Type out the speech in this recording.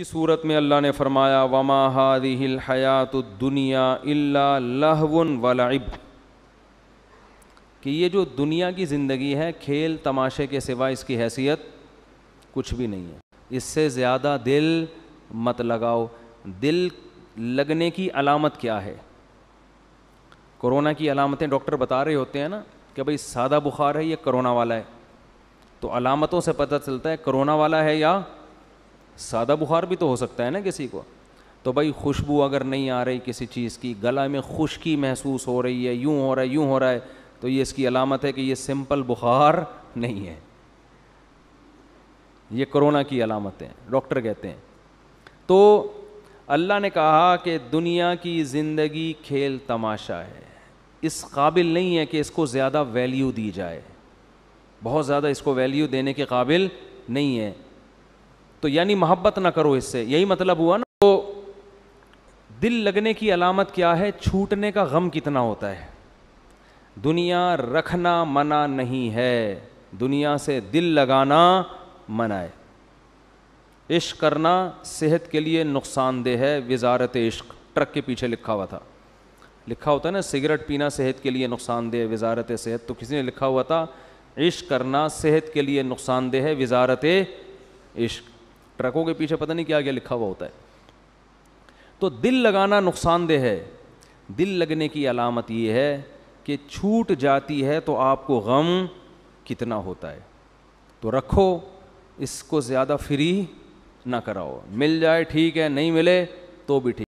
की सूरत में अल्लाह ने फरमाया वमा हादिल हयात दुनिया इल्ला लहवन वलाइब कि ये जो दुनिया की ज़िंदगी है खेल तमाशे के सिवा इसकी हैसियत कुछ भी नहीं है इससे ज़्यादा दिल मत लगाओ दिल लगने की अलामत क्या है कोरोना की अलामतें डॉक्टर बता रहे होते हैं ना कि भाई सादा बुखार है या कोरोना वाला है तो अलामतों से पता चलता है कोरोना वाला है या सादा बुखार भी तो हो सकता है ना किसी को तो भाई खुशबू अगर नहीं आ रही किसी चीज़ की गला में खुशकी महसूस हो रही है यूँ हो रहा है यूँ हो रहा है तो ये इसकी अलामत है कि ये सिंपल बुखार नहीं है ये कोरोना की अलामत है डॉक्टर कहते हैं तो अल्लाह ने कहा कि दुनिया की ज़िंदगी खेल तमाशा है इस काबिल नहीं है कि इसको ज़्यादा वैल्यू दी जाए बहुत ज़्यादा इसको वैल्यू देने के काबिल नहीं है तो यानी मोहब्बत ना करो इससे यही मतलब हुआ ना तो दिल लगने की अलामत क्या है छूटने का गम कितना होता है दुनिया रखना मना नहीं है दुनिया से दिल लगाना मना है इश्क करना सेहत के लिए नुकसानदेह है वजारत इश्क ट्रक के पीछे लिखा हुआ था लिखा होता है ना सिगरेट पीना सेहत के लिए नुकसानदेह वजारत सेहत तो किसी ने लिखा हुआ था इश्क करना सेहत के लिए नुकसानदेह है वजारत इश्क ट्रकों के पीछे पता नहीं क्या क्या लिखा हुआ होता है तो दिल लगाना नुकसानदेह है दिल लगने की अलामत ये है कि छूट जाती है तो आपको गम कितना होता है तो रखो इसको ज़्यादा फ्री ना कराओ मिल जाए ठीक है नहीं मिले तो भी ठीक